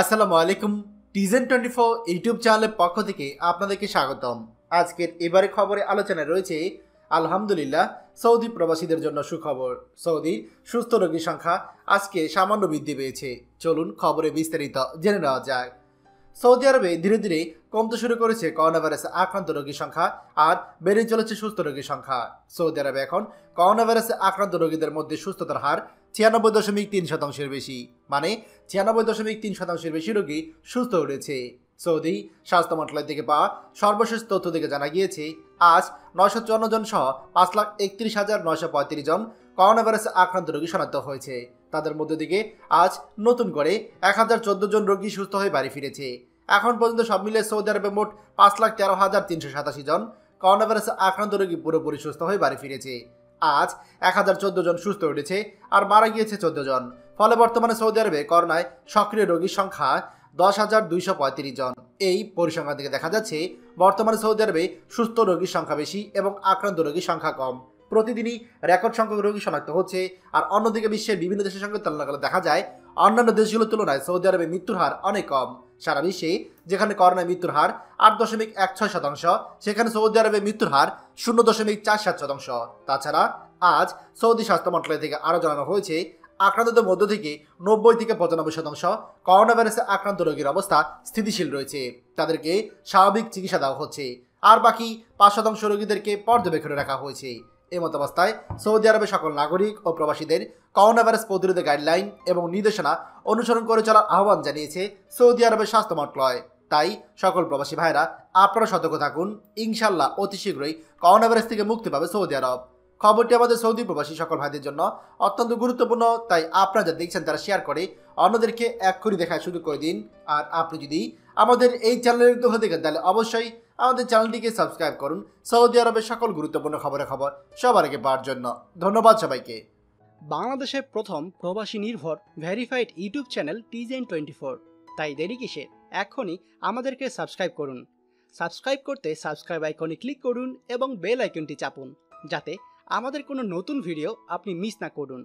আসসালামু আলাইকুম টিজেন twenty four YouTube চ্যানেলের পক্ষ থেকে আপনাদেরকে স্বাগতম আজকের এবারে খবরে আলোচনায় রয়েছে আলহামদুলিল্লাহ সৌদি প্রবাসীদের জন্য সুখবর সৌদির সুস্থ রোগীর সংখ্যা আজকে সামান্য বৃদ্ধি পেয়েছে চলুন খবরে বিস্তারিত জেনে নেওয়া যায় সৌদি আরবে ধীরে ধীরে কমতে শুরু করেছে করোনা ভাইরাসে আক্রান্ত রোগীর সংখ্যা আর বেড়ে চলেছে সুস্থ রোগীর সংখ্যা সৌদি আরবে এখন করোনা ভাইরাসে আক্রান্ত রোগীদের মধ্যে সুস্থতার হার ছিয়ানব্বই দশমিক তিন শতাংশের বেশি মানে ছিয়ানব্বই দশমিক তিন শতাংশের বেশি রোগী সুস্থ হয়েছে সৌদি স্বাস্থ্য মন্ত্রণালয় থেকে পাওয়া সর্বশেষ তথ্য থেকে জানা গিয়েছে আজ নয়শো চুয়ান্ন জন সহ পাঁচ লাখ একত্রিশ হাজার নয়শো পঁয়ত্রিশ জন করোনা ভাইরাসে আক্রান্ত রোগী শনাক্ত হয়েছে তাদের মধ্য থেকে আজ নতুন করে এক হাজার চোদ্দ জন রোগী সুস্থ হয়ে বাড়ি ফিরেছে এখন পর্যন্ত সব মিলিয়ে সৌদি আরবে মোট পাঁচ লাখ তেরো হাজার তিনশো সাতাশি জন করোনা ভাইরাসে আক্রান্ত রোগী পুরোপুরি সুস্থ হয়ে বাড়ি ফিরেছে আজ এক হাজার চোদ্দ জন সুস্থ উঠেছে আর মারা গিয়েছে চোদ্দ জন ফলে বর্তমানে সৌদি আরবে করোনায় সক্রিয় রোগীর সংখ্যা দশ হাজার দুইশো পঁয়ত্রিশ জন এই পরিসংখ্যান থেকে দেখা যাচ্ছে বর্তমানে সৌদি আরবে সুস্থ রোগীর সংখ্যা বেশি এবং আক্রান্ত রোগীর সংখ্যা কম প্রতিদিনই রেকর্ড সংখ্যক রোগী শনাক্ত হচ্ছে আর অন্যদিকে বিশ্বের বিভিন্ন দেশের সঙ্গে তুলনা করে দেখা যায় অন্যান্য দেশগুলোর তুলনায় সৌদি আরবে মৃত্যুর হার অনেক কম সারা বিশ্বে যেখানে করোনা মৃত্যুর হার আট দশমিক এক ছয় শতাংশ সেখানে সৌদি আরবে মৃত্যুর হার শূন্য দশমিক চার সাত শতাংশ তাছাড়া আজ সৌদি স্বাস্থ্য মন্ত্রালয় থেকে আরও জানানো হয়েছে আক্রান্তদের মধ্য থেকে নব্বই থেকে পঁচানব্বই শতাংশ করোনা ভাইরাসে আক্রান্ত রোগীর অবস্থা স্থিতিশীল রয়েছে তাদেরকে স্বাভাবিক চিকিৎসা দেওয়া হচ্ছে আর বাকি পাঁচ শতাংশ রোগীদেরকে পর্যবেক্ষণে রাখা হয়েছে এই মতাবস্থায় সৌদি আরবের সকল নাগরিক ও প্রবাসীদের করোনা ভাইরাস প্রতিরোধে গাইডলাইন এবং নির্দেশনা অনুসরণ করে চলার আহ্বান জানিয়েছে সৌদি আরবের স্বাস্থ্য মন্ত্রণালয় তাই সকল প্রবাসী ভাইরা আপনারা সতর্ক থাকুন ইনশাল্লাহ অতি শীঘ্রই করোনা ভাইরাস থেকে মুক্তি পাবে সৌদি আরব খবরটি আমাদের সৌদি প্রবাসী সকল ভাইদের জন্য অত্যন্ত গুরুত্বপূর্ণ তাই আপনারা যা দেখছেন তারা শেয়ার করে অন্যদেরকে এক করে দেখার সুযোগ করে দিন আর আপনি যদি আমাদের এই চ্যানেলের হতে থাকেন তাহলে অবশ্যই আমাদের চ্যানেলটিকে সাবস্ক্রাইব করুন সৌদি আরবের সকল গুরুত্বপূর্ণ খবরের খবর সবার আগে পাওয়ার জন্য ধন্যবাদ সবাইকে বাংলাদেশের প্রথম প্রবাসী নির্ভর ভেরিফাইড ইউটিউব চ্যানেল টিজেন টোয়েন্টি ফোর তাই দেরি কিসে এখনই আমাদেরকে সাবস্ক্রাইব করুন সাবস্ক্রাইব করতে সাবস্ক্রাইব আইকনে ক্লিক করুন এবং বেল আইকনটি চাপুন যাতে আমাদের কোনো নতুন ভিডিও আপনি মিস না করুন